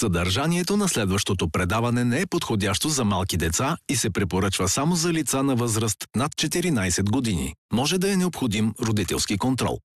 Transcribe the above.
Съдържанието на следващото предаване не е подходящо за малки деца и се препоръчва само за лица на възраст над 14 години. Може да е необходим родителски контрол.